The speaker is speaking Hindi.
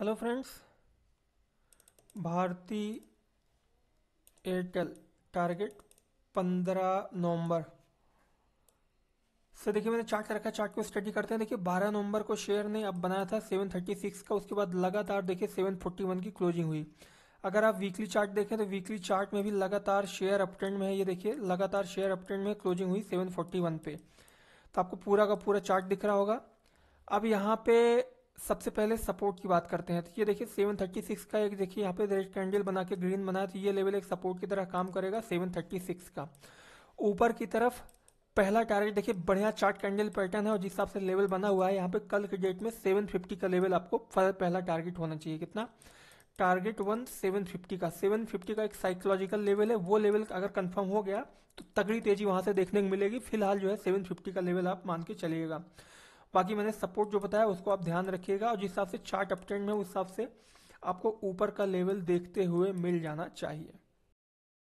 hello friends Bharti Airtel target 15 नवंबर से देखिए मैंने चार्ट रखा चार्ट को स्टडी करते हैं देखिए 12 नवंबर को शेयर ने अब बनाया था 736 का उसके बाद लगातार देखिए 741 की क्लोजिंग हुई अगर आप वीकली चार्ट देखें तो वीकली चार्ट में भी लगातार शेयर अपट्रेंड में है ये देखिए लगातार शेयर अपट्रेंड में क्लोजिंग हुई सेवन पे तो आपको पूरा का पूरा चार्ट दिख रहा होगा अब यहाँ पे सबसे पहले सपोर्ट की बात करते हैं तो ये देखिए सेवन थर्टी सिक्स का एक देखिए यहाँ पे रेड कैंडल बना के ग्रीन बना तो ये लेवल एक सपोर्ट की तरह काम करेगा सेवन थर्टी सिक्स का ऊपर की तरफ पहला टारगेट देखिए बढ़िया चार्ट कैंडल पैटर्न है और जिस हिसाब से लेवल बना हुआ है यहाँ पे कल के डेट में सेवन फिफ्टी का लेवल आपको पहला टारगेट होना चाहिए कितना टारगेट वन सेवन फिफ्टी का सेवन फिफ्टी का एक साइकोलॉजिकल लेवल है वो लेवल अगर कंफर्म हो गया तो तगड़ी तेजी वहाँ से देखने को मिलेगी फिलहाल जो है सेवन फिफ्टी का लेवल आप मान के चलिएगा बाकी मैंने सपोर्ट जो बताया उसको आप ध्यान रखिएगा और जिस हिसाब से चार्ट अपट्रेंड में उस हिसाब से आपको ऊपर का लेवल देखते हुए मिल जाना चाहिए